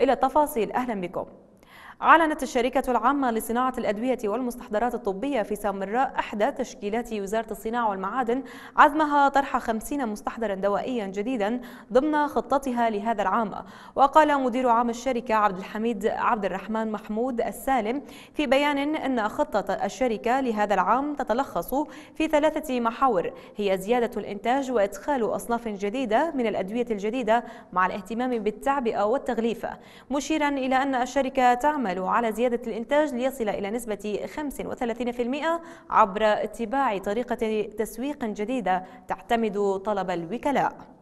إلى التفاصيل أهلا بكم أعلنت الشركة العامة لصناعة الأدوية والمستحضرات الطبية في سامراء إحدى تشكيلات وزارة الصناعة والمعادن عزمها طرح 50 مستحضرا دوائيا جديدا ضمن خطتها لهذا العام وقال مدير عام الشركة عبد الحميد عبد الرحمن محمود السالم في بيان أن خطة الشركة لهذا العام تتلخص في ثلاثة محاور هي زيادة الإنتاج وإدخال أصناف جديدة من الأدوية الجديدة مع الاهتمام بالتعبئة والتغليف مشيرا إلى أن الشركة تعمل يعمل على زيادة الإنتاج ليصل إلى نسبة 35% عبر اتباع طريقة تسويق جديدة تعتمد طلب الوكلاء